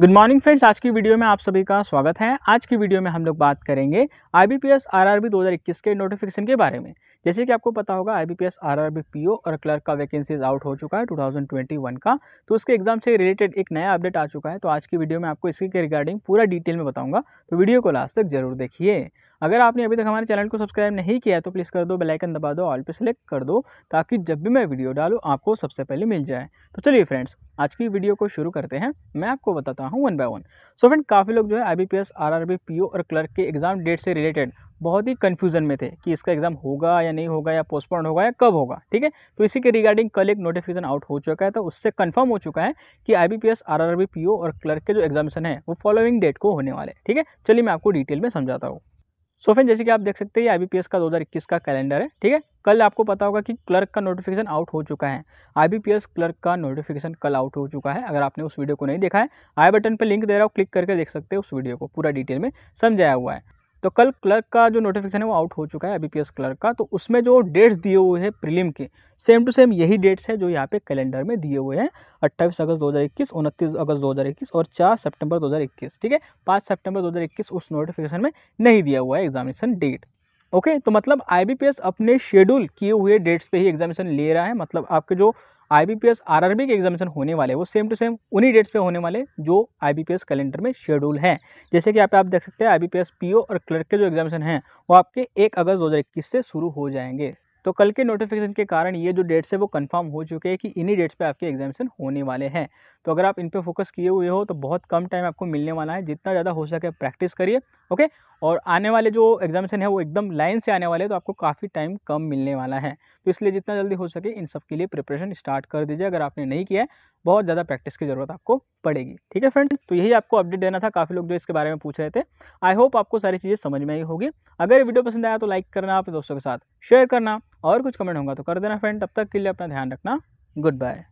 good morning friends आज की video में आप सभी का स्वागत है आज की वीडियो में हम लोग बात करेंगे I B P S R R B दो हज़ार इक्कीस के नोटिफिकेशन के बारे में जैसे कि आपको पता होगा I B P S R R B P O और क्लर्क का वैकेंसीज आउट हो चुका है टू थाउजेंड ट्वेंटी वन का तो उसके एग्जाम से रिलेटेड एक नया अपडेट आ चुका है तो आज की वीडियो में आपको इसी के रिगार्डिंग पूरा डिटेल में बताऊँगा तो वीडियो को लास्ट तक जरूर देखिए अगर आपने अभी तक हमारे चैनल को सब्सक्राइब नहीं किया तो प्लीज़ कर दो बेलाइकन दबा दो ऑल पर सेलेक्ट कर दो ताकि जब भी मैं वीडियो डालूँ आपको सबसे पहले मिल जाए तो चलिए फ्रेंड्स आज की वीडियो को शुरू करते हैं मैं आपको बताता हूँ one by one so friend काफ़ी लोग जो है I B P S R R B P O और क्लर्क के एग्ज़ाम डेट से रिलेटेड बहुत ही कन्फ्यूजन में थे कि इसका एग्ज़ाम होगा या नहीं होगा या पोस्टपोन होगा या कब होगा ठीक है तो इसी के रिगार्डिंग कल एक नोटिफिकेशन आउट हो चुका है तो उससे कंफर्म हो चुका है कि I B P S R R P O और क्लर्क के जो एग्जामिशन है वो फॉलोइंग डेट को होने वाले ठीक है चलिए मैं आपको डिटेल में समझाता हूँ सो फ्रेंड जैसे कि आप देख सकते हैं आई बी का 2021 का कैलेंडर है ठीक है कल आपको पता होगा कि क्लर्क का नोटिफिकेशन आउट हो चुका है आई क्लर्क का नोटिफिकेशन कल आउट हो चुका है अगर आपने उस वीडियो को नहीं देखा है आई बटन पर लिंक दे रहा हूँ क्लिक करके देख सकते हैं उस वीडियो को पूरा डिटेल में समझाया हुआ है तो कल क्लर्क का जो नोटिफिकेशन है वो आउट हो चुका है अबीपीएस क्लर्क का तो उसमें जो डेट्स दिए हुए हैं प्रीलिम के सेम टू सेम यही डेट्स है जो यहाँ पे कैलेंडर में दिए हुए हैं 28 अगस्त 2021, 29 अगस्त 2021 और 4 सितंबर 2021 ठीक है 5 सितंबर 2021 उस नोटिफिकेशन में नहीं दिया हुआ है एग्जामिनेशन डेट ओके तो मतलब आई अपने शेड्यूल किए हुए डेट्स पर ही एग्जामिनेशन ले रहा है मतलब आपके जो I B P S R R B के एग्जामिनेशन होने वाले वो सेम टू सेम उन्हीं डेट्स पे होने वाले जो I B P S calendar में शेड्यूल हैं जैसे कि यहाँ पे आप देख सकते हैं I B P S P O और क्लर्क के जो एग्जामिनेशन हैं वो आपके एक अगस्त दो हज़ार इक्कीस से शुरू हो जाएंगे तो कल के नोटिफिकेशन के कारण ये जो डेट्स है वो कंफर्म हो चुके हैं कि इन्हीं डेट्स पे आपके एग्जामिनेशन होने वाले हैं तो अगर आप इन पर फोकस किए हुए हो तो बहुत कम टाइम आपको मिलने वाला है जितना ज़्यादा हो सके प्रैक्टिस करिए ओके और आने वाले जो एग्जामिशन है वो एकदम लाइन से आने वाले तो आपको काफ़ी टाइम कम मिलने वाला है तो इसलिए जितना जल्दी हो सके इन सब के लिए प्रिपरेशन स्टार्ट कर दीजिए अगर आपने नहीं किया है बहुत ज़्यादा प्रैक्टिस की ज़रूरत आपको पड़ेगी ठीक है फ्रेंड्स तो यही आपको अपडेट देना था काफ़ी लोग जो इसके बारे में पूछ रहे थे आई होप आपको सारी चीज़ें समझ में आई होगी अगर वीडियो पसंद आया तो लाइक करना आप दोस्तों के साथ शेयर करना और कुछ कमेंट होगा तो कर देना फ्रेंड तब तक के लिए अपना ध्यान रखना गुड बाय